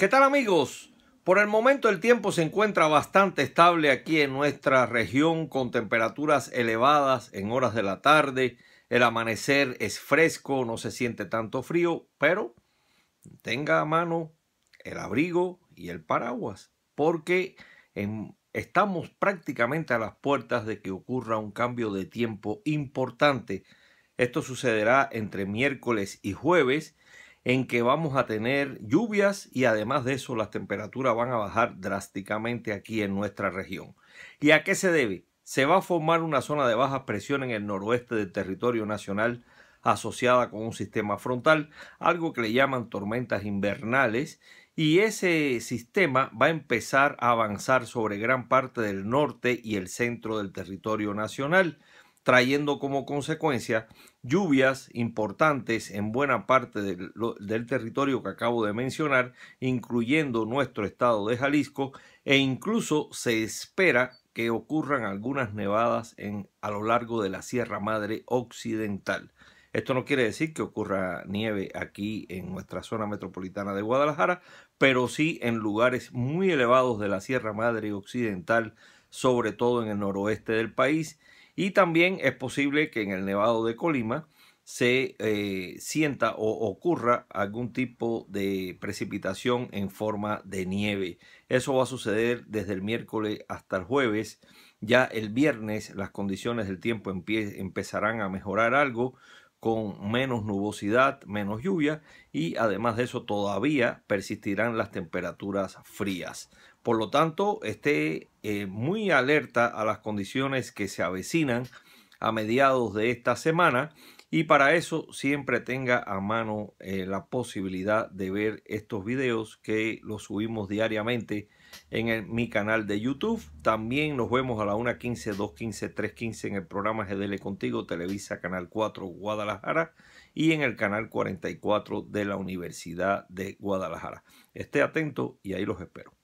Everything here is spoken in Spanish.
¿Qué tal amigos? Por el momento el tiempo se encuentra bastante estable aquí en nuestra región con temperaturas elevadas en horas de la tarde. El amanecer es fresco, no se siente tanto frío, pero tenga a mano el abrigo y el paraguas porque estamos prácticamente a las puertas de que ocurra un cambio de tiempo importante. Esto sucederá entre miércoles y jueves en que vamos a tener lluvias y además de eso las temperaturas van a bajar drásticamente aquí en nuestra región. ¿Y a qué se debe? Se va a formar una zona de baja presión en el noroeste del territorio nacional asociada con un sistema frontal, algo que le llaman tormentas invernales, y ese sistema va a empezar a avanzar sobre gran parte del norte y el centro del territorio nacional trayendo como consecuencia lluvias importantes en buena parte del, territorio que acabo de mencionar, incluyendo nuestro estado de Jalisco, e incluso se espera que ocurran algunas nevadas en, a lo largo de la Sierra Madre Occidental. Esto no quiere decir que ocurra nieve aquí en nuestra zona metropolitana de Guadalajara, pero sí en lugares muy elevados de la Sierra Madre Occidental, sobre todo en el noroeste del país. Y también es posible que en el Nevado de Colima se eh, sienta o ocurra algún tipo de precipitación en forma de nieve. Eso va a suceder desde el miércoles hasta el jueves. Ya el viernes las condiciones del tiempo empezarán a mejorar algo, con menos nubosidad, menos lluvia y además de eso todavía persistirán las temperaturas frías. Por lo tanto, esté eh, muy alerta a las condiciones que se avecinan a mediados de esta semana y para eso siempre tenga a mano eh, la posibilidad de ver estos videos que los subimos diariamente en mi canal de YouTube. También nos vemos a la 1.15, 2.15, 3.15 en el programa GDL Contigo, Televisa Canal 4 Guadalajara y en el canal 44 de la Universidad de Guadalajara. Esté atento y ahí los espero.